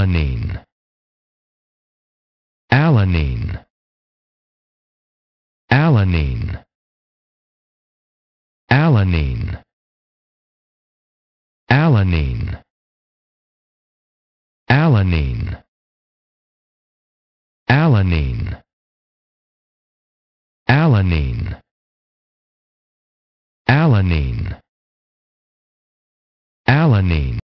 alanine alanine alanine alanine alanine alanine alanine alanine alanine alanine